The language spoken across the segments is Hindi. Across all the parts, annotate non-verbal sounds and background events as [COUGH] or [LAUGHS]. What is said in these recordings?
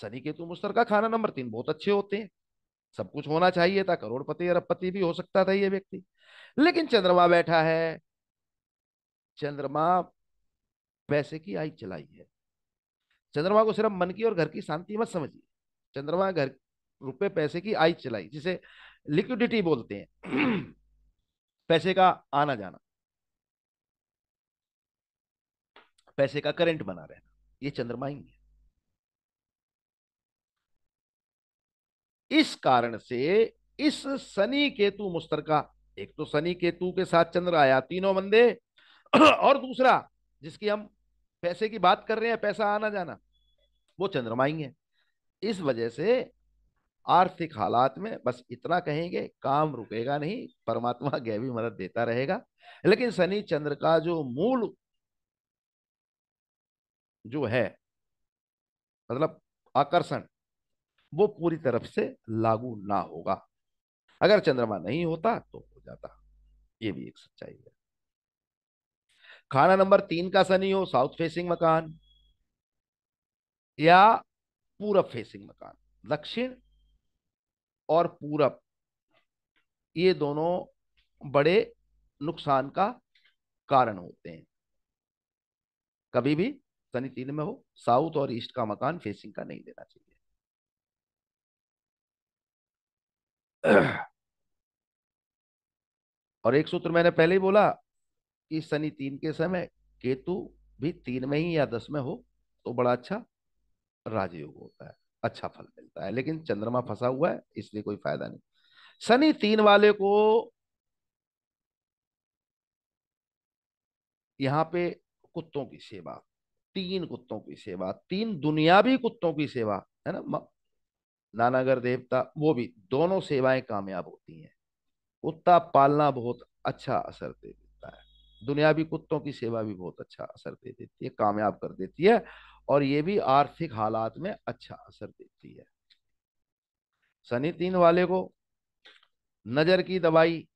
शनि केतु मुस्तर का खाना नंबर तीन बहुत अच्छे होते हैं सब कुछ होना चाहिए था करोड़पति अरबपति भी हो सकता था ये व्यक्ति लेकिन चंद्रमा बैठा है चंद्रमा पैसे की आई चलाई है चंद्रमा को सिर्फ मन की और घर की शांति मत समझिए चंद्रमा घर रुपए पैसे की आई चलाई जिसे लिक्विडिटी बोलते हैं पैसे का आना जाना पैसे का करंट बना रहना ये चंद्रमा ही है इस कारण से इस शनि केतु मुस्तरका एक तो शनि केतु के साथ चंद्र आया तीनों बंदे और दूसरा जिसकी हम पैसे की बात कर रहे हैं पैसा आना जाना वो चंद्रमाई है इस वजह से आर्थिक हालात में बस इतना कहेंगे काम रुकेगा नहीं परमात्मा गैवी मदद देता रहेगा लेकिन शनि चंद्र का जो मूल जो है मतलब आकर्षण वो पूरी तरफ से लागू ना होगा अगर चंद्रमा नहीं होता तो हो जाता ये भी एक सच्चाई है खाना नंबर तीन का सनी हो साउथ फेसिंग मकान या पूरब फेसिंग मकान दक्षिण और पूरब ये दोनों बड़े नुकसान का कारण होते हैं कभी भी सनी तीन में हो साउथ और ईस्ट का मकान फेसिंग का नहीं देना चाहिए [CLEARS THROAT] और एक सूत्र मैंने पहले ही बोला कि शनि तीन के समय केतु भी तीन में ही या दस में हो तो बड़ा अच्छा राजयोग होता है अच्छा फल मिलता है लेकिन चंद्रमा फंसा हुआ है इसलिए कोई फायदा नहीं शनि तीन वाले को यहां पे कुत्तों की सेवा तीन कुत्तों की सेवा तीन दुनियावी कुत्तों की सेवा है ना नानागर देवता वो भी दोनों सेवाएं कामयाब होती हैं कुत्ता पालना बहुत अच्छा असर दे देता है दुनियावी कुत्तों की सेवा भी बहुत अच्छा असर दे देती है कामयाब कर देती है और ये भी आर्थिक हालात में अच्छा असर देती है शनि तीन वाले को नजर की दवाई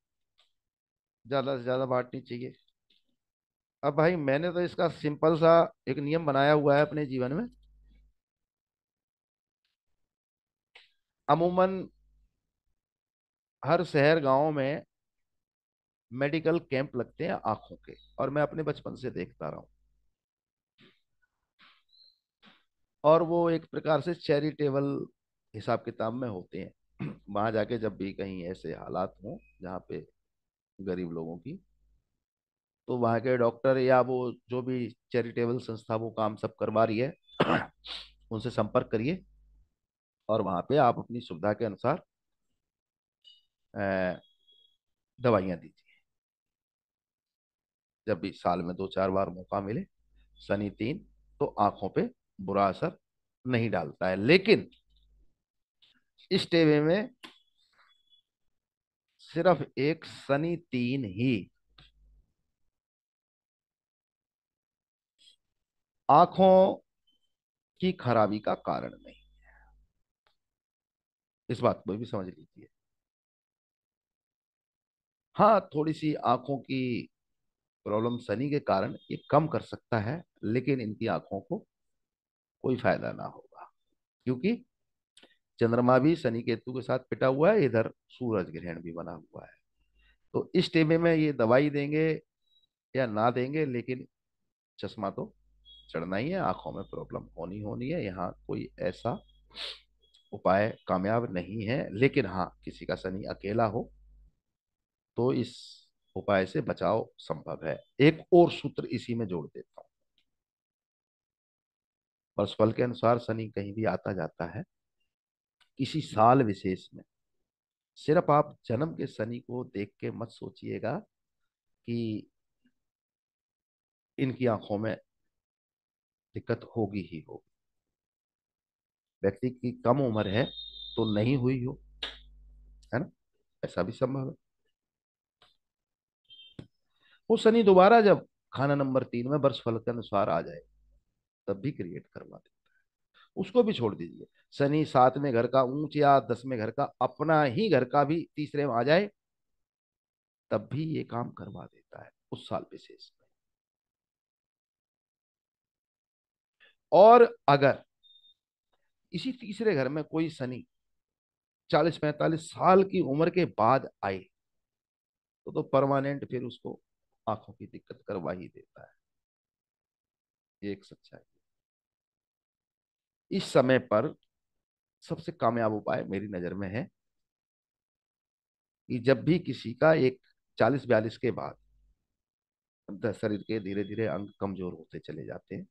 ज्यादा से ज्यादा बांटनी चाहिए अब भाई मैंने तो इसका सिंपल सा एक नियम बनाया हुआ है अपने जीवन में अमूमन हर शहर गांव में मेडिकल कैंप लगते हैं आंखों के और मैं अपने बचपन से देखता रहा हूं और वो एक प्रकार से चैरिटेबल हिसाब किताब में होते हैं [CLEARS THROAT] वहां जाके जब भी कहीं ऐसे हालात हों जहाँ पे गरीब लोगों की तो वहां के डॉक्टर या वो जो भी चैरिटेबल संस्था वो काम सब करवा रही है [CLEARS THROAT] उनसे संपर्क करिए और वहां पे आप अपनी सुविधा के अनुसार दवाइयां दीजिए जब भी साल में दो चार बार मौका मिले शनि तीन तो आंखों पे बुरा असर नहीं डालता है लेकिन इस टेबे में सिर्फ एक शनि तीन ही आंखों की खराबी का कारण नहीं इस बात को भी समझ लीजिए हाँ थोड़ी सी आंखों की प्रॉब्लम सनी के कारण ये कम कर सकता है लेकिन इनकी आंखों को कोई फायदा ना होगा क्योंकि चंद्रमा भी शनि केतु के साथ पिटा हुआ है इधर सूरज ग्रहण भी बना हुआ है तो इस टेबे में ये दवाई देंगे या ना देंगे लेकिन चश्मा तो चढ़ना ही है आंखों में प्रॉब्लम होनी होनी है यहाँ कोई ऐसा उपाय कामयाब नहीं है लेकिन हाँ किसी का शनि अकेला हो तो इस उपाय से बचाव संभव है एक और सूत्र इसी में जोड़ देता हूं परस्पल के अनुसार शनि कहीं भी आता जाता है किसी साल विशेष में सिर्फ आप जन्म के शनि को देख के मत सोचिएगा कि इनकी आंखों में दिक्कत होगी ही होगी व्यक्ति की कम उम्र है तो नहीं हुई हो है ना ऐसा भी संभव है वो शनि दोबारा जब खाना नंबर तीन में वर्ष फल के अनुसार आ जाए तब भी क्रिएट करवा देता है उसको भी छोड़ दीजिए शनि सात में घर का ऊंच या दस में घर का अपना ही घर का भी तीसरे में आ जाए तब भी ये काम करवा देता है उस साल विशेष में और अगर इसी तीसरे घर में कोई शनि चालीस पैंतालीस साल की उम्र के बाद आए तो तो परमानेंट फिर उसको आंखों की दिक्कत करवा ही देता है ये एक सच्चाई इस समय पर सबसे कामयाब उपाय मेरी नजर में है कि जब भी किसी का एक चालीस बयालीस के बाद शरीर के धीरे धीरे अंग कमजोर होते चले जाते हैं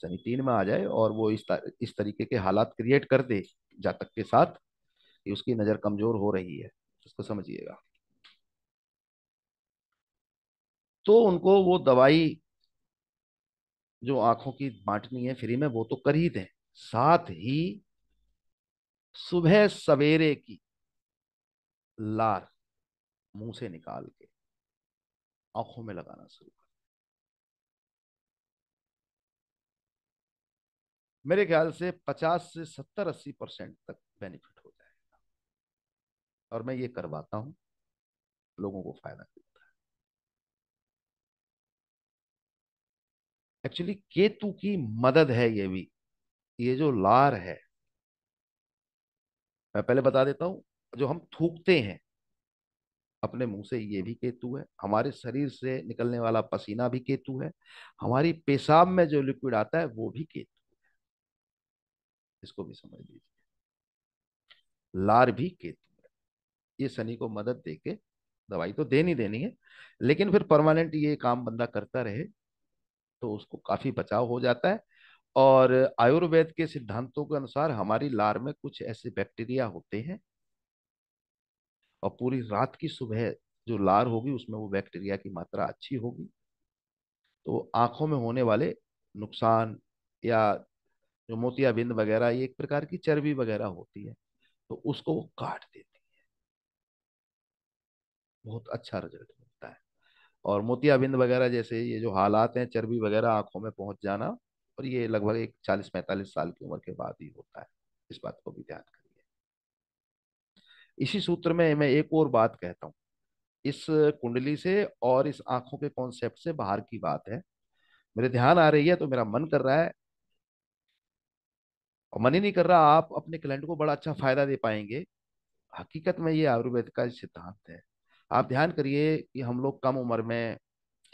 शनि तीन में आ जाए और वो इस तर, इस तरीके के हालात क्रिएट कर दे जातक के साथ कि उसकी नजर कमजोर हो रही है उसको समझिएगा तो उनको वो दवाई जो आंखों की बांटनी है फ्री में वो तो कर ही दें साथ ही सुबह सवेरे की लार मुंह से निकाल के आंखों में लगाना शुरू मेरे ख्याल से 50 से 70 अस्सी परसेंट तक बेनिफिट हो जाएगा और मैं ये करवाता हूँ लोगों को फायदा मिलता है एक्चुअली केतु की मदद है ये भी ये जो लार है मैं पहले बता देता हूँ जो हम थूकते हैं अपने मुंह से ये भी केतु है हमारे शरीर से निकलने वाला पसीना भी केतु है हमारी पेशाब में जो लिक्विड आता है वो भी केतु इसको भी समझ लीजिए लार लार्वी केतु ये शनि को मदद देके दवाई तो देनी देनी है लेकिन फिर परमानेंट ये काम बंदा करता रहे तो उसको काफी बचाव हो जाता है और आयुर्वेद के सिद्धांतों के अनुसार हमारी लार में कुछ ऐसे बैक्टीरिया होते हैं और पूरी रात की सुबह जो लार होगी उसमें वो बैक्टीरिया की मात्रा अच्छी होगी तो आंखों में होने वाले नुकसान या जो मोतियाबिंद वगैरह ये एक प्रकार की चर्बी वगैरह होती है तो उसको वो काट देती है बहुत अच्छा रिजल्ट मिलता है और मोतियाबिंद वगैरह जैसे ये जो हालात हैं चर्बी वगैरह आंखों में पहुंच जाना और ये लगभग एक चालीस पैंतालीस साल की उम्र के बाद ही होता है इस बात को भी ध्यान करिए इसी सूत्र में मैं एक और बात कहता हूँ इस कुंडली से और इस आंखों के कॉन्सेप्ट से बाहर की बात है मेरे ध्यान आ रही है तो मेरा मन कर रहा है और मन ही नहीं कर रहा आप अपने क्लाइंट को बड़ा अच्छा फायदा दे पाएंगे हकीकत में ये आयुर्वेद का सिद्धांत है आप ध्यान करिए कि हम लोग कम उम्र में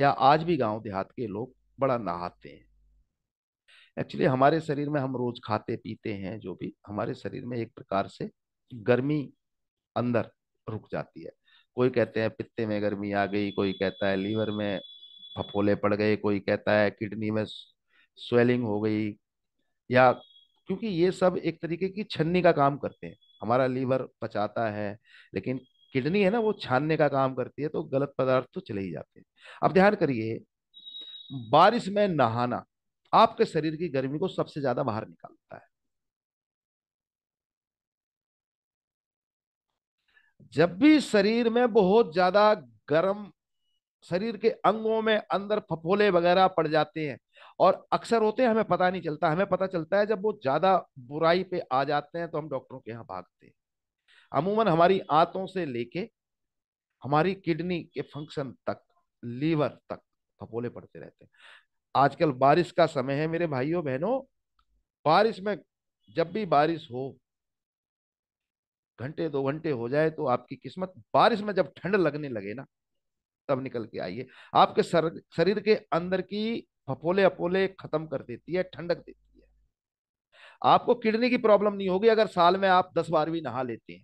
या आज भी गांव देहात के लोग बड़ा नहाते हैं एक्चुअली हमारे शरीर में हम रोज खाते पीते हैं जो भी हमारे शरीर में एक प्रकार से गर्मी अंदर रुक जाती है कोई कहते हैं पित्ते में गर्मी आ गई कोई कहता है लीवर में फफोले पड़ गए कोई कहता है किडनी में स्वेलिंग हो गई या क्योंकि ये सब एक तरीके की छन्नी का काम करते हैं हमारा लीवर पचाता है लेकिन किडनी है ना वो छानने का काम करती है तो गलत पदार्थ तो चले ही जाते हैं अब ध्यान करिए बारिश में नहाना आपके शरीर की गर्मी को सबसे ज्यादा बाहर निकालता है जब भी शरीर में बहुत ज्यादा गर्म शरीर के अंगों में अंदर फफोले वगैरह पड़ जाते हैं और अक्सर होते हैं हमें पता नहीं चलता हमें पता चलता है जब वो ज्यादा बुराई पे आ जाते हैं तो हम डॉक्टरों के यहाँ भागते हैं अमूमन हमारी आंतों से लेके हमारी किडनी के फंक्शन तक लीवर तक फपोले पड़ते रहते हैं आजकल बारिश का समय है मेरे भाइयों बहनों बारिश में जब भी बारिश हो घंटे दो घंटे हो जाए तो आपकी किस्मत बारिश में जब ठंड लगने लगे ना तब निकल के आइए आपके सर, शरीर के अंदर की फफोले अपोले खत्म कर देती है ठंडक देती है आपको किडनी की प्रॉब्लम नहीं होगी अगर साल में आप दस बार भी नहा लेते हैं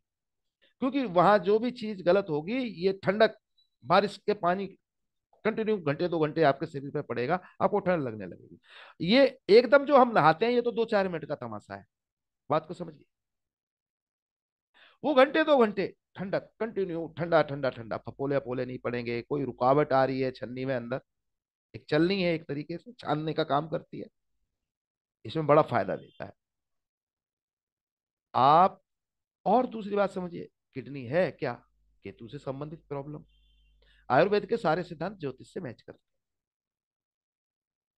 क्योंकि वहां जो भी चीज गलत होगी ये ठंडक बारिश के पानी कंटिन्यू घंटे दो घंटे आपके शरीर पर पड़ेगा आपको ठंड लगने लगेगी ये एकदम जो हम नहाते हैं ये तो दो चार मिनट का तमाशा है बात को समझिए वो घंटे दो घंटे ठंडा कंटिन्यू ठंडा ठंडा ठंडा फपोले फपोले नहीं पड़ेंगे कोई रुकावट आ रही है छन्नी में अंदर एक चलनी है एक तरीके से छानने का काम करती है इसमें बड़ा फायदा देता है आप और दूसरी बात समझिए किडनी है क्या केतु से संबंधित प्रॉब्लम आयुर्वेद के सारे सिद्धांत ज्योतिष से मैच करते हैं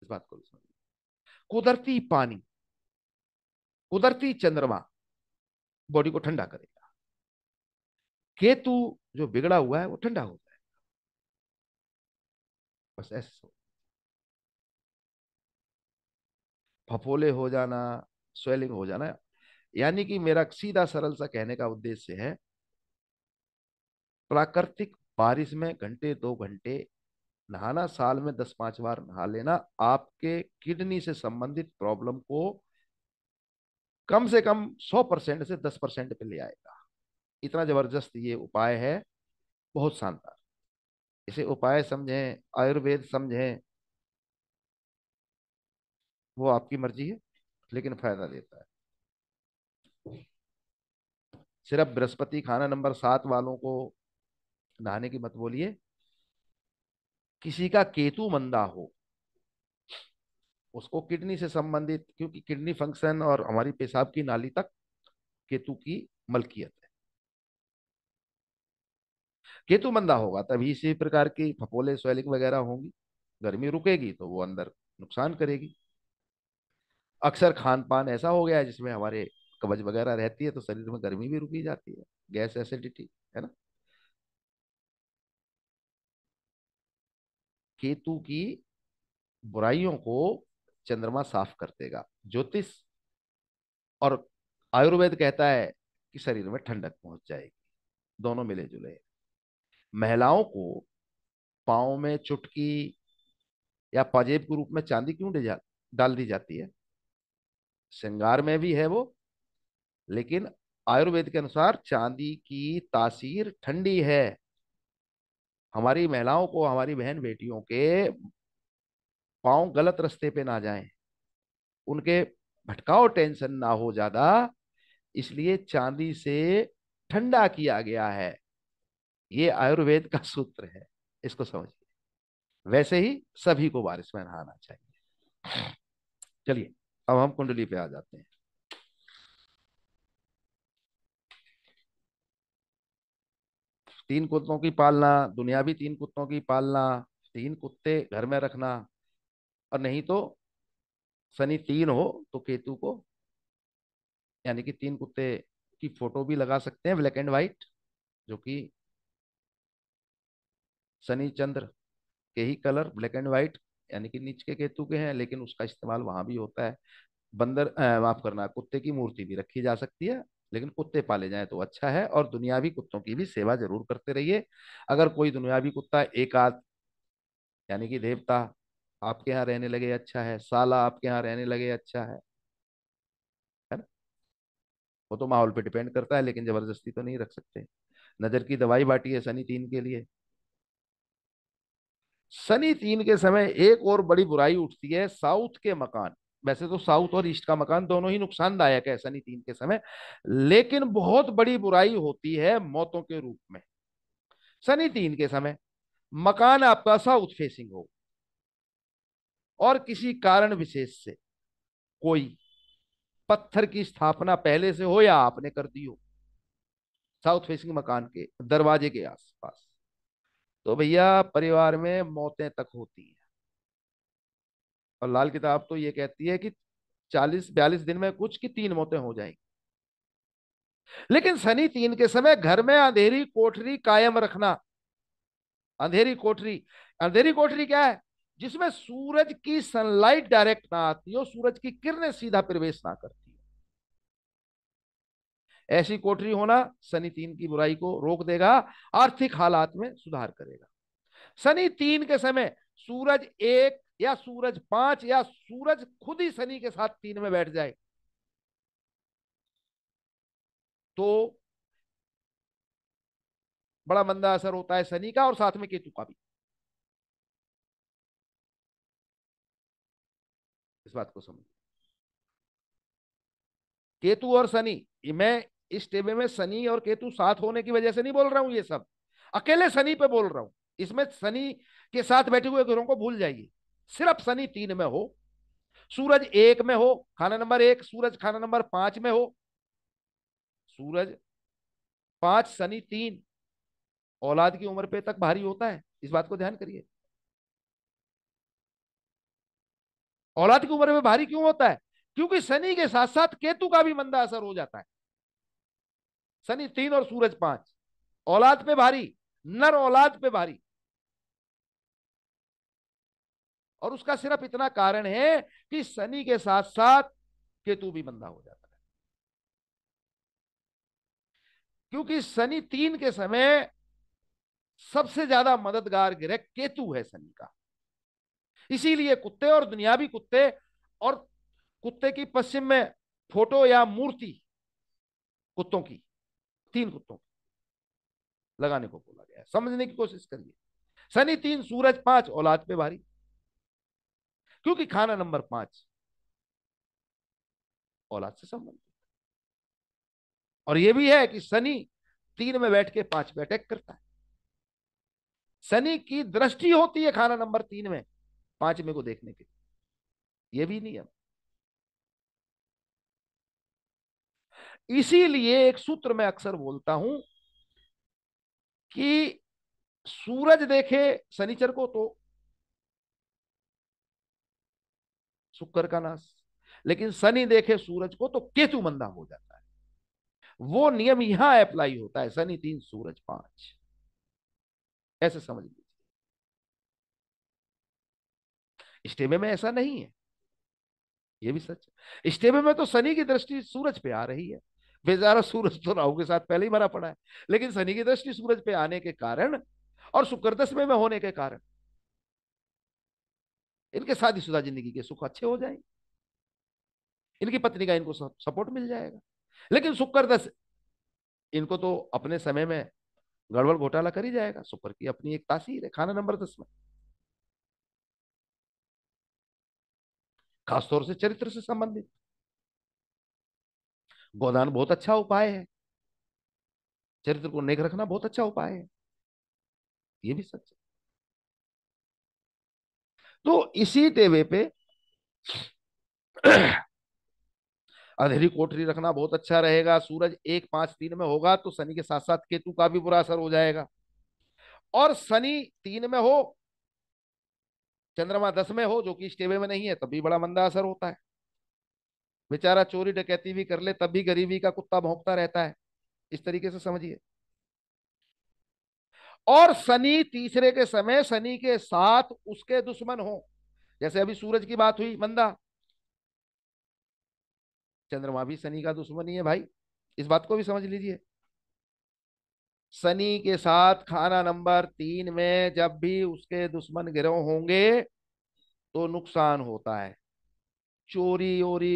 इस बात को भी समझिए कुदरती पानी कुदरती चंद्रमा बॉडी को ठंडा करे केतु जो बिगड़ा हुआ है वो ठंडा हो जाएगा बस ऐसे फफोले हो जाना स्वेलिंग हो जाना यानी कि मेरा सीधा सरल सा कहने का उद्देश्य है प्राकृतिक बारिश में घंटे दो घंटे नहाना साल में दस पांच बार नहा लेना आपके किडनी से संबंधित प्रॉब्लम को कम से कम सौ परसेंट से दस परसेंट पे ले आएगा इतना ज़बरदस्त ये उपाय है बहुत शानदार इसे उपाय समझें आयुर्वेद समझें वो आपकी मर्जी है लेकिन फायदा देता है सिर्फ बृहस्पति खाना नंबर सात वालों को नहाने की मत बोलिए किसी का केतु मंदा हो उसको किडनी से संबंधित क्योंकि किडनी फंक्शन और हमारी पेशाब की नाली तक केतु की मलकियत केतु मंदा होगा तभी इसी प्रकार की फपोले स्वेलिंग वगैरह होंगी गर्मी रुकेगी तो वो अंदर नुकसान करेगी अक्सर खान पान ऐसा हो गया है जिसमें हमारे कब्ज वगैरह रहती है तो शरीर में गर्मी भी रुकी जाती है गैस एसिडिटी है ना केतु की बुराइयों को चंद्रमा साफ कर देगा ज्योतिष और आयुर्वेद कहता है कि शरीर में ठंडक पहुंच जाएगी दोनों मिले जुले हैं महिलाओं को पाओ में चुटकी या पाजेब के रूप में चांदी क्यों जा, डाल दी जाती है श्रृंगार में भी है वो लेकिन आयुर्वेद के अनुसार चांदी की तासीर ठंडी है हमारी महिलाओं को हमारी बहन बेटियों के पाँव गलत रास्ते पे ना जाएं उनके भटकाओ टेंशन ना हो ज़्यादा इसलिए चांदी से ठंडा किया गया है ये आयुर्वेद का सूत्र है इसको समझिए वैसे ही सभी को बारिश में नहाना चाहिए चलिए अब हम कुंडली पे आ जाते हैं तीन कुत्तों की पालना दुनिया भी तीन कुत्तों की पालना तीन कुत्ते घर में रखना और नहीं तो शनि तीन हो तो केतु को यानी कि तीन कुत्ते की फोटो भी लगा सकते हैं ब्लैक एंड व्हाइट जो कि शनि चंद्र के ही कलर ब्लैक एंड व्हाइट यानी कि नीच के केतु के हैं लेकिन उसका इस्तेमाल वहां भी होता है बंदर माफ करना कुत्ते की मूर्ति भी रखी जा सकती है लेकिन कुत्ते पाले जाए तो अच्छा है और दुनियावी कुत्तों की भी सेवा जरूर करते रहिए अगर कोई दुनियावी कुत्ता एक यानी कि देवता आपके यहाँ रहने लगे अच्छा है साला आपके यहाँ रहने लगे अच्छा है है ना वो तो माहौल पे डिपेंड करता है लेकिन जबरदस्ती तो नहीं रख सकते नजर की दवाई बांटी है सनी तीन के लिए सनी तीन के समय एक और बड़ी बुराई उठती है साउथ के मकान वैसे तो साउथ और ईस्ट का मकान दोनों ही नुकसानदायक है सनी तीन के समय लेकिन बहुत बड़ी बुराई होती है मौतों के रूप में सनी तीन के समय मकान आपका साउथ फेसिंग हो और किसी कारण विशेष से कोई पत्थर की स्थापना पहले से हो या आपने कर दी हो साउथ फेसिंग मकान के दरवाजे के आसपास तो भैया परिवार में मौतें तक होती हैं और लाल किताब तो ये कहती है कि चालीस बयालीस दिन में कुछ की तीन मौतें हो जाएंगी लेकिन सनी तीन के समय घर में अंधेरी कोठरी कायम रखना अंधेरी कोठरी अंधेरी कोठरी क्या है जिसमें सूरज की सनलाइट डायरेक्ट ना आती हो सूरज की किरणें सीधा प्रवेश ना करती ऐसी कोठरी होना शनि तीन की बुराई को रोक देगा आर्थिक हालात में सुधार करेगा शनि तीन के समय सूरज एक या सूरज पांच या सूरज खुद ही शनि के साथ तीन में बैठ जाए तो बड़ा मंदा असर होता है शनि का और साथ में केतु का भी इस बात को समझ केतु और शनि मैं इस टेबे में शनि और केतु साथ होने की वजह से नहीं बोल रहा हूं ये सब अकेले शनि पे बोल रहा हूं इसमें शनि के साथ बैठे हुए ग्रहों को भूल जाइए सिर्फ शनि तीन में हो सूरज एक में हो खाना नंबर एक सूरज खाना नंबर पांच में हो सूरज पांच शनि तीन औलाद की उम्र पे तक भारी होता है इस बात को ध्यान करिए औलाद की उम्र में भारी क्यों होता है क्योंकि शनि के साथ साथ केतु का भी मंदा असर हो जाता है शनि तीन और सूरज पांच औलाद पे भारी नर औलाद पे भारी और उसका सिर्फ इतना कारण है कि शनि के साथ साथ केतु भी मंदा हो जाता है क्योंकि शनि तीन के समय सबसे ज्यादा मददगार ग्रह केतु है शनि का इसीलिए कुत्ते और दुनियावी कुत्ते और कुत्ते की पश्चिम में फोटो या मूर्ति कुत्तों की तीन कुत्तों लगाने को बोला गया समझने की कोशिश करिए शनि तीन सूरज पांच औलाद पे भारी क्योंकि खाना नंबर पांच औलाद से संबंधित और यह भी है कि शनि तीन में बैठ के पांच पे अटैक करता है शनि की दृष्टि होती है खाना नंबर तीन में पांच में को देखने के यह भी नियम इसीलिए एक सूत्र में अक्सर बोलता हूं कि सूरज देखे शनिचर को तो शुक्र का नाश लेकिन शनि देखे सूरज को तो केतु मंदा हो जाता है वो नियम यहां अप्लाई होता है शनि तीन सूरज पांच ऐसे समझ लीजिए स्टेबे में ऐसा नहीं है ये भी सच स्टेबे में तो शनि की दृष्टि सूरज पे आ रही है बेचारा सूरज तो राहु के साथ पहले ही मरा पड़ा है लेकिन शनि की दृष्टि सूरज पे आने के कारण और शुक्र दसवें में होने के कारण इनके साथ ही सुधा जिंदगी के सुख अच्छे हो जाएंगे इनकी पत्नी का इनको सपोर्ट मिल जाएगा लेकिन शुक्र दस इनको तो अपने समय में गड़बड़ घोटाला कर ही जाएगा शुक्र की अपनी एक तासीर है खाना नंबर दस में खासतौर से चरित्र से संबंधित गोदान बहुत अच्छा उपाय है चरित्र को नेक रखना बहुत अच्छा उपाय है ये भी सच है तो इसी टेवे पे अधेरी कोठरी रखना बहुत अच्छा रहेगा सूरज एक पांच तीन में होगा तो शनि के साथ साथ केतु का भी बुरा असर हो जाएगा और शनि तीन में हो चंद्रमा दस में हो जो कि इस टेवे में नहीं है तब भी बड़ा मंदा असर होता है बेचारा चोरी डकैती भी कर ले तब भी गरीबी का कुत्ता भोंकता रहता है इस तरीके से समझिए और शनि तीसरे के समय शनि के साथ उसके दुश्मन हो जैसे अभी सूरज की बात हुई मंदा चंद्रमा भी शनि का दुश्मन ही है भाई इस बात को भी समझ लीजिए शनि के साथ खाना नंबर तीन में जब भी उसके दुश्मन गिरोह होंगे तो नुकसान होता है चोरी ओरी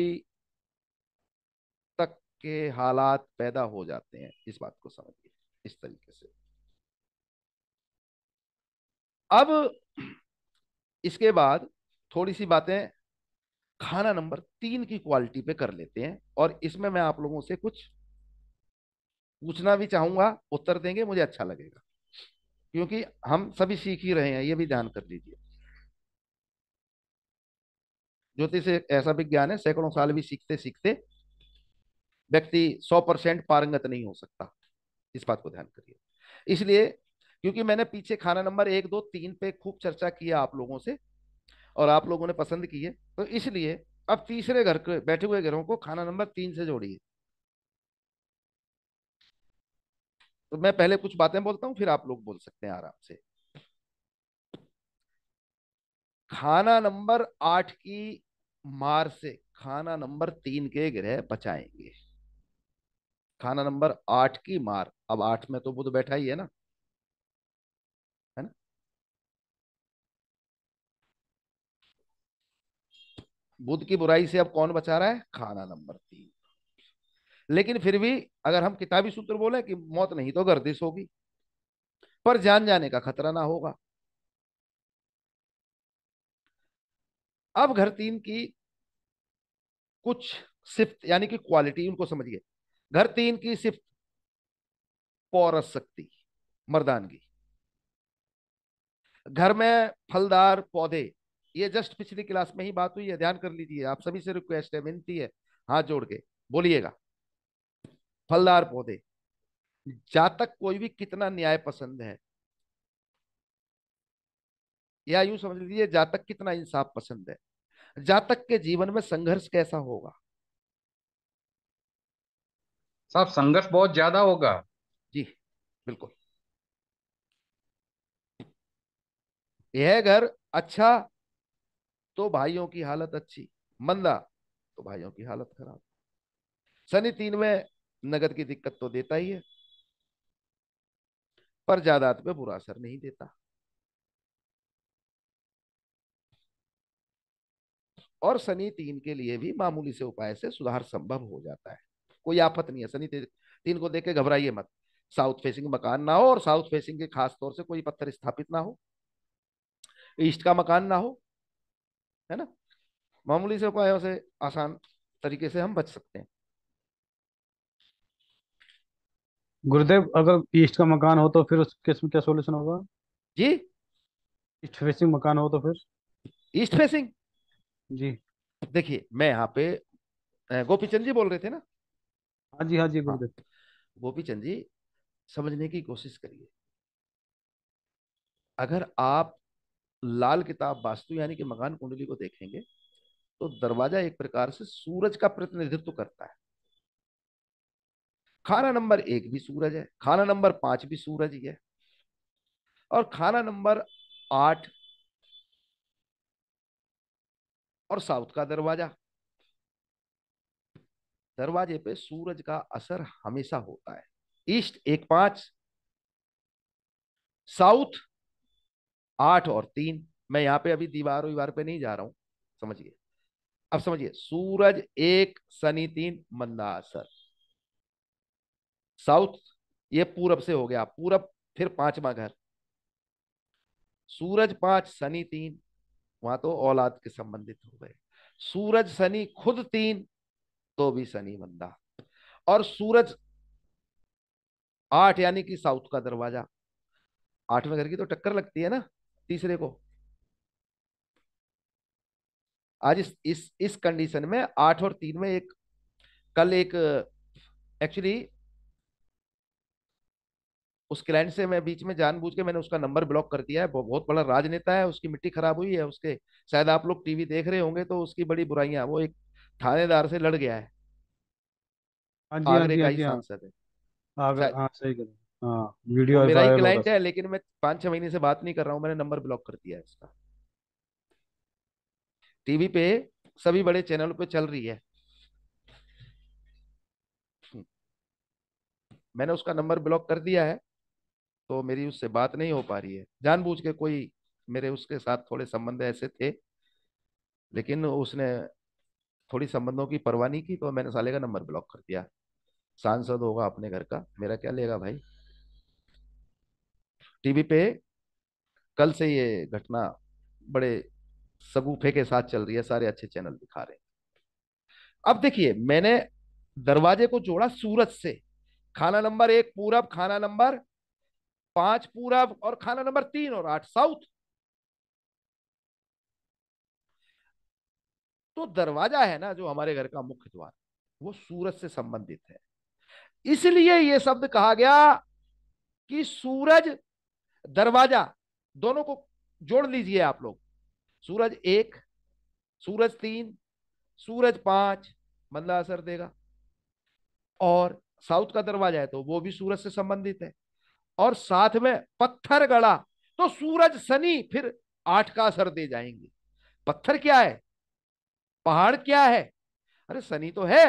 के हालात पैदा हो जाते हैं इस बात को समझिए इस तरीके से अब इसके बाद थोड़ी सी बातें खाना नंबर तीन की क्वालिटी पे कर लेते हैं और इसमें मैं आप लोगों से कुछ पूछना भी चाहूंगा उत्तर देंगे मुझे अच्छा लगेगा क्योंकि हम सभी सीख ही रहे हैं ये भी ध्यान कर लीजिए ज्योतिष ऐसा विज्ञान है सैकड़ों साल भी सीखते सीखते व्यक्ति सौ परसेंट पारंगत नहीं हो सकता इस बात को ध्यान करिए इसलिए क्योंकि मैंने पीछे खाना नंबर एक दो तीन पे खूब चर्चा किया आप लोगों से और आप लोगों ने पसंद किए तो इसलिए अब तीसरे घर के बैठे हुए घरों को खाना नंबर तीन से जोड़िए तो मैं पहले कुछ बातें बोलता हूं फिर आप लोग बोल सकते हैं आराम से खाना नंबर आठ की मार से खाना नंबर तीन के ग्रह बचाएंगे खाना नंबर आठ की मार अब आठ में तो बुध बैठा ही है ना है ना बुध की बुराई से अब कौन बचा रहा है खाना नंबर तीन लेकिन फिर भी अगर हम किताबी सूत्र बोले कि मौत नहीं तो गर्दिश होगी पर जान जाने का खतरा ना होगा अब घर तीन की कुछ सिफ्ट यानी कि क्वालिटी उनको समझिए घर तीन तो की सिर्फ पौरस शक्ति मर्दानगी घर में फलदार पौधे ये जस्ट पिछली क्लास में ही बात हुई है ध्यान कर लीजिए आप सभी से रिक्वेस्ट है विनती है हाथ जोड़ के बोलिएगा फलदार पौधे जातक कोई भी कितना न्याय पसंद है या यूं समझ लीजिए जातक कितना इंसाफ पसंद है जातक के जीवन में संघर्ष कैसा होगा साहब संघर्ष बहुत ज्यादा होगा जी बिल्कुल यह घर अच्छा तो भाइयों की हालत अच्छी मंदा तो भाइयों की हालत खराब शनि तीन में नगद की दिक्कत तो देता ही है पर जायदाद पे बुरा असर नहीं देता और शनि तीन के लिए भी मामूली से उपाय से सुधार संभव हो जाता है कोई आफत नहीं है शनि तीन को देख के घबराइए मत साउथ फेसिंग मकान ना हो और साउथ फेसिंग के खास तौर से कोई पत्थर स्थापित ना हो ईस्ट का मकान ना हो है ना मामूली से उपायों से आसान तरीके से हम बच सकते हैं गुरुदेव अगर ईस्ट का मकान हो तो फिर उस केस में क्या सोल्यूशन होगा जी ईस्ट फेसिंग मकान हो तो फिर ईस्ट फेसिंग जी देखिए मैं यहाँ पे गोपीचंद जी बोल रहे थे ना हाँ जी हाँ जी हाँ गुरुदेव गोपी चंद जी समझने की कोशिश करिए अगर आप लाल किताब वास्तु यानी कि मकान कुंडली को देखेंगे तो दरवाजा एक प्रकार से सूरज का प्रतिनिधित्व करता है खाना नंबर एक भी सूरज है खाना नंबर पांच भी सूरज ही है और खाना नंबर आठ और साउथ का दरवाजा दरवाजे पे सूरज का असर हमेशा होता है ईस्ट एक पांच साउथ आठ और तीन मैं यहां पे अभी दीवार वीवार पे नहीं जा रहा हूं समझिए अब समझिए सूरज एक शनि तीन मंदा असर साउथ ये पूरब से हो गया पूरब फिर पांचवा घर सूरज पांच शनि तीन वहां तो औलाद के संबंधित हो गए सूरज शनि खुद तीन तो भी शनि बंदा और सूरज आठ यानी कि साउथ का दरवाजा आठवें घर की तो टक्कर लगती है ना तीसरे को आज इस इस इस कंडीशन में आठ और तीन में एक कल एक एक्चुअली उस क्लाइंट से मैं बीच में जानबूझ के मैंने उसका नंबर ब्लॉक कर दिया है बहुत बड़ा राजनेता है उसकी मिट्टी खराब हुई है उसके शायद आप लोग टीवी देख रहे होंगे तो उसकी बड़ी बुराइयां वो एक थानेदार से लड़ गया है हाँ जी हाँ आगरे का हाँ ही हाँ। सांसद है आगरा हाँ सही कह हाँ वीडियो मेरा ही क्लाइंट है लेकिन मैं पांच छह महीने से बात नहीं कर रहा हूँ मैंने नंबर ब्लॉक कर दिया है इसका टीवी पे सभी बड़े चैनल पे चल रही है मैंने उसका नंबर ब्लॉक कर दिया है तो मेरी उससे बात नहीं हो पा रही है जानबूझ के कोई मेरे उसके साथ थोड़े संबंध ऐसे थे लेकिन उसने थोड़ी संबंधों की परवाह नहीं की तो मैंने साले का नंबर ब्लॉक कर दिया सांसद होगा अपने घर का मेरा क्या लेगा भाई टीवी पे कल से ये घटना बड़े सबूफे के साथ चल रही है सारे अच्छे चैनल दिखा रहे अब देखिए मैंने दरवाजे को जोड़ा सूरत से खाना नंबर एक पूरब खाना नंबर पांच पूरब और खाना नंबर तीन और आठ साउथ तो दरवाजा है ना जो हमारे घर का मुख्य द्वार वो सूरज से संबंधित है इसलिए यह शब्द कहा गया कि सूरज दरवाजा दोनों को जोड़ लीजिए आप लोग सूरज एक सूरज तीन सूरज पांच मंदा असर देगा और साउथ का दरवाजा है तो वो भी सूरज से संबंधित है और साथ में पत्थर गड़ा तो सूरज शनि फिर आठ का असर दे जाएंगे पत्थर क्या है पहाड़ क्या है अरे शनि तो है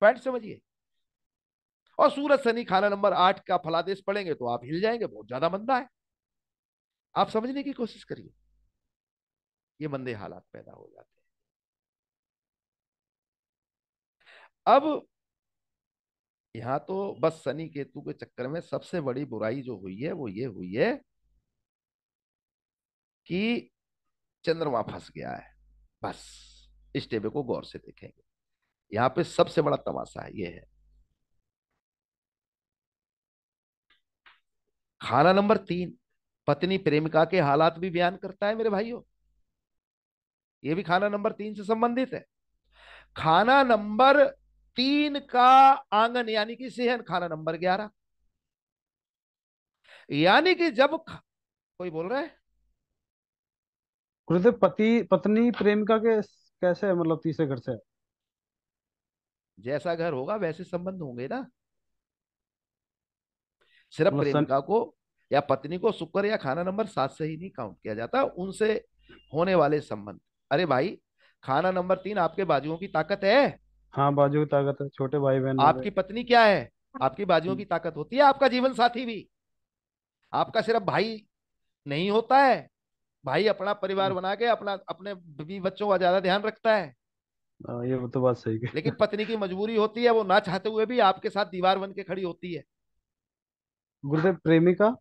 पॉइंट समझिए और सूरज शनि खाना नंबर आठ का फलादेश पढ़ेंगे तो आप हिल जाएंगे बहुत ज्यादा मंदा है आप समझने की कोशिश करिए ये मंदे हालात पैदा हो जाते हैं अब यहां तो बस शनि केतु के चक्कर में सबसे बड़ी बुराई जो हुई है वो ये हुई है कि चंद्रमा फंस गया है बस इस टेबे को गौर से देखेंगे यहां पे सबसे बड़ा तमाशा है ये है खाना नंबर तीन पत्नी प्रेमिका के हालात भी बयान करता है मेरे भाइयों ये भी खाना नंबर तीन से संबंधित है खाना नंबर तीन का आंगन यानी कि सेहन खाना नंबर ग्यारह यानी कि जब कोई बोल रहा है पति पत्नी प्रेमिका के कैसे है मतलब तीसरे घर से जैसा घर होगा वैसे संबंध होंगे ना सिर्फ मतलब सन प्रेमिका को या पत्नी को शुक्र या खाना नंबर सात से ही नहीं काउंट किया जाता उनसे होने वाले संबंध अरे भाई खाना नंबर तीन आपके बाजुओं की ताकत है हाँ बाजू की ताकत है छोटे भाई बहन आपकी पत्नी क्या है आपकी बाजुओं हम्म। की ताकत होती है आपका जीवन साथी भी आपका सिर्फ भाई नहीं होता है भाई अपना परिवार हम्म। बना के अपना अपने बीवी बच्चों का ज्यादा ध्यान रखता है आ, हाँ, ये तो बात सही है लेकिन पत्नी की मजबूरी होती है वो ना चाहते हुए भी आपके साथ दीवार बन के खड़ी होती है गुरुदेव प्रेमिका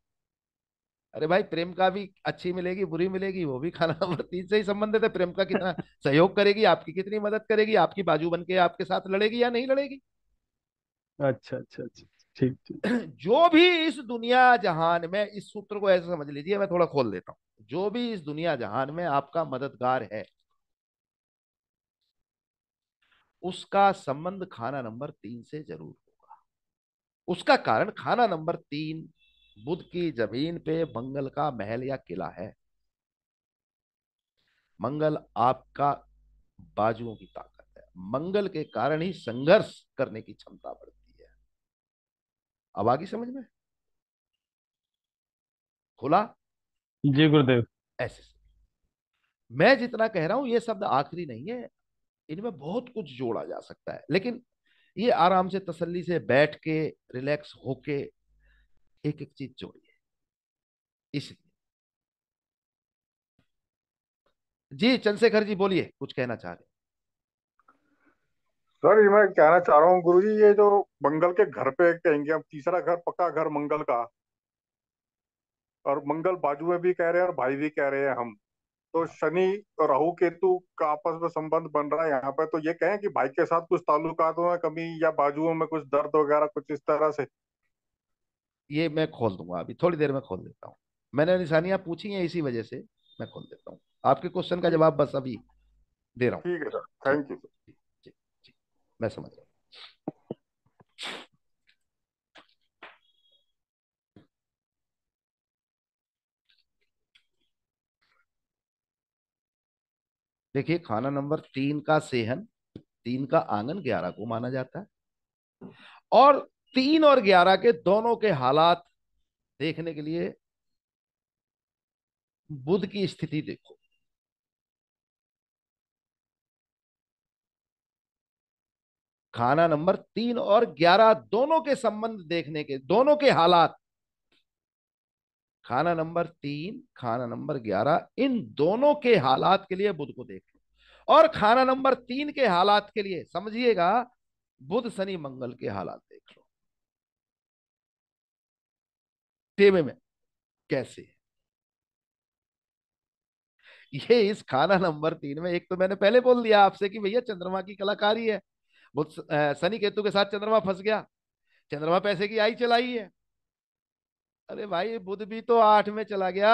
अरे भाई प्रेम का भी अच्छी मिलेगी बुरी मिलेगी वो भी खाना [LAUGHS] तीन से ही संबंधित है प्रेम का कितना सहयोग करेगी आपकी कितनी मदद करेगी आपकी बाजू बन के आपके साथ लड़ेगी या नहीं लड़ेगी अच्छा अच्छा अच्छा ठीक [CLEARS THROAT] जो भी इस दुनिया जहान में इस सूत्र को ऐसे समझ लीजिए मैं थोड़ा खोल देता हूं जो भी इस दुनिया जहान में आपका मददगार है उसका संबंध खाना नंबर तीन से जरूर होगा उसका कारण खाना नंबर तीन बुद्ध की जमीन पे मंगल का महल या किला है मंगल आपका बाजुओं की ताकत है मंगल के कारण ही संघर्ष करने की क्षमता बढ़ती अब आगे समझ में खुला जी गुरुदेव ऐसे मैं जितना कह रहा हूं ये शब्द आखिरी नहीं है इनमें बहुत कुछ जोड़ा जा सकता है लेकिन ये आराम से तसल्ली से बैठ के रिलैक्स होके एक एक चीज जोड़िए इसलिए जी चंद्रशेखर जी बोलिए कुछ कहना चाह रहे सर ये मैं कहना चाह रहा हूँ गुरु जी ये जो मंगल के घर पे कहेंगे अब तीसरा घर पक्का घर मंगल का और मंगल बाजू में भी कह रहे हैं और भाई भी कह रहे हैं हम तो शनि और राहु केतु का आपस में संबंध बन रहा है यहाँ पे तो ये कहें कि भाई के साथ कुछ ताल्लुकात में कमी या बाजुओं में कुछ दर्द वगैरह कुछ इस तरह से ये मैं खोल दूंगा अभी थोड़ी देर में खोल देता हूँ मैंने निशानियां पूछी हैं इसी वजह से मैं खोल देता हूँ आपके क्वेश्चन का जवाब बस अभी दे रहा हूँ ठीक है सर थैंक यू मैं समझ रहा देखिए खाना नंबर तीन का सेहन तीन का आंगन ग्यारह को माना जाता है और तीन और ग्यारह के दोनों के हालात देखने के लिए बुद्ध की स्थिति देखो खाना नंबर तीन और ग्यारह दोनों के संबंध देखने के दोनों के हालात खाना नंबर तीन खाना नंबर ग्यारह इन दोनों के हालात के लिए बुद्ध को देख लो और खाना नंबर तीन के हालात के लिए समझिएगा बुध शनि मंगल के हालात देख लो तेवे में कैसे ये इस खाना नंबर तीन में एक तो मैंने पहले बोल दिया आपसे कि भैया चंद्रमा की कलाकारी है बुद्ध शनि केतु के साथ चंद्रमा फंस गया चंद्रमा पैसे की आई चलाई है अरे भाई बुध भी तो आठ में चला गया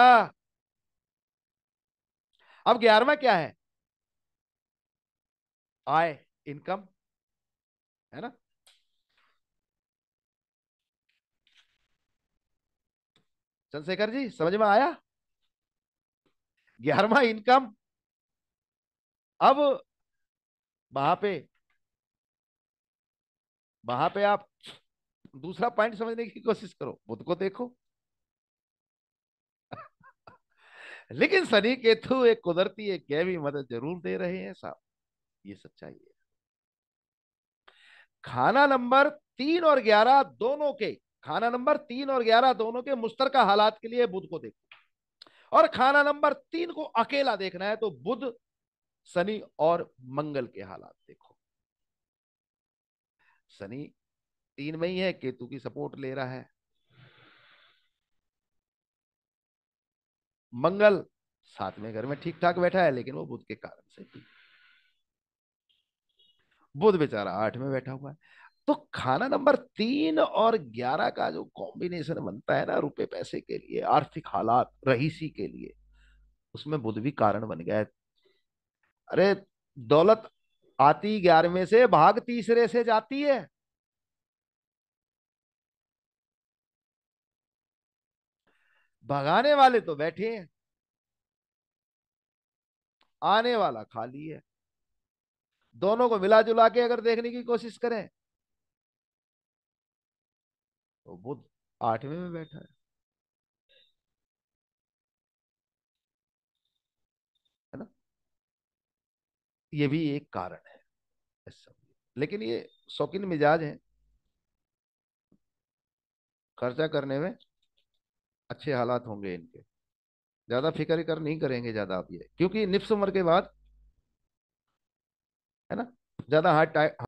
अब ग्यारहवा क्या है आय इनकम है ना चंद्रशेखर जी समझ में आया ग्यारहवा इनकम अब वहां पे वहां पे आप दूसरा पॉइंट समझने की कोशिश करो बुद्ध को देखो [LAUGHS] लेकिन शनि केतु एक कुदरती एक गैवी मदद जरूर दे रहे हैं साहब ये सच्चाई है खाना नंबर तीन और ग्यारह दोनों के खाना नंबर तीन और ग्यारह दोनों के का हालात के लिए बुद्ध को देखो और खाना नंबर तीन को अकेला देखना है तो बुद्ध शनि और मंगल के हालात देखो शनि तीन में ही है केतु की सपोर्ट ले रहा है मंगल सातवें घर में ठीक ठाक बैठा है लेकिन वो बुध के कारण से बुध बेचारा आठ में बैठा हुआ है तो खाना नंबर तीन और ग्यारह का जो कॉम्बिनेशन बनता है ना रुपए पैसे के लिए आर्थिक हालात रहीसी के लिए उसमें बुध भी कारण बन गया अरे दौलत आती ग्यारहवें से भाग तीसरे से जाती है भगाने वाले तो बैठे हैं आने वाला खाली है दोनों को मिला जुला के अगर देखने की कोशिश करें तो बुद्ध आठवें में बैठा है है ना ये भी एक कारण है लेकिन ये शौकीन मिजाज हैं खर्चा करने में अच्छे हालात होंगे इनके ज़्यादा फिक्र कर नहीं करेंगे ज़्यादा आप ये क्योंकि निफ्स उम्र के बाद है ना ज़्यादा हार्ट